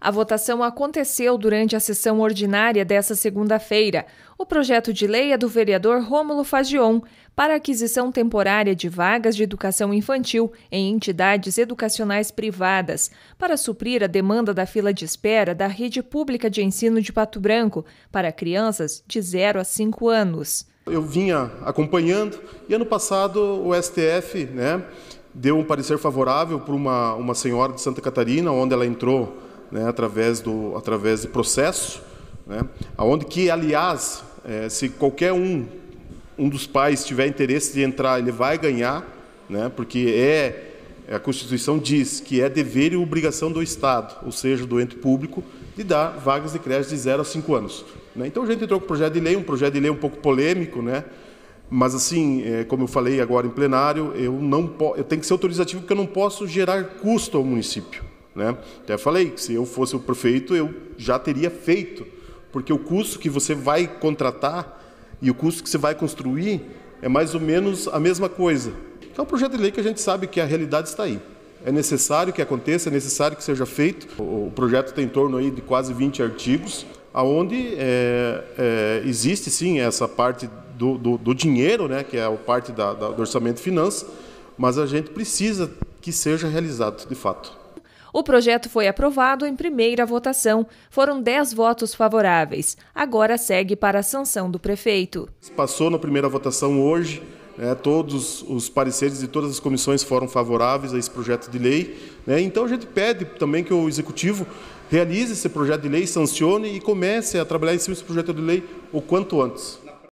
A votação aconteceu durante a sessão ordinária desta segunda-feira. O projeto de lei é do vereador Rômulo Fagion para aquisição temporária de vagas de educação infantil em entidades educacionais privadas, para suprir a demanda da fila de espera da rede pública de ensino de Pato Branco para crianças de 0 a 5 anos. Eu vinha acompanhando e ano passado o STF né, deu um parecer favorável para uma, uma senhora de Santa Catarina, onde ela entrou né, através, do, através de processo, né, onde que, aliás, é, se qualquer um, um dos pais tiver interesse de entrar, ele vai ganhar, né, porque é, é, a Constituição diz que é dever e obrigação do Estado, ou seja, do ente público, de dar vagas de creche de 0 a 5 anos. Né. Então a gente entrou com o projeto de lei, um projeto de lei um pouco polêmico, né, mas assim, é, como eu falei agora em plenário, eu não eu tenho que ser autorizativo porque eu não posso gerar custo ao município. Né? Até então, falei que se eu fosse o prefeito, eu já teria feito, porque o custo que você vai contratar e o custo que você vai construir é mais ou menos a mesma coisa. É um projeto de lei que a gente sabe que a realidade está aí. É necessário que aconteça, é necessário que seja feito. O projeto tem em torno aí de quase 20 artigos, aonde é, é, existe sim essa parte do, do, do, dinheiro, né, que é a parte da, da, do orçamento e finanças, mas a gente precisa que seja realizado de fato. O projeto foi aprovado em primeira votação. Foram 10 votos favoráveis. Agora segue para a sanção do prefeito. Passou na primeira votação hoje. É, todos os pareceres de todas as comissões foram favoráveis a esse projeto de lei. Né? Então a gente pede também que o Executivo realize esse projeto de lei, sancione e comece a trabalhar em cima desse projeto de lei o quanto antes.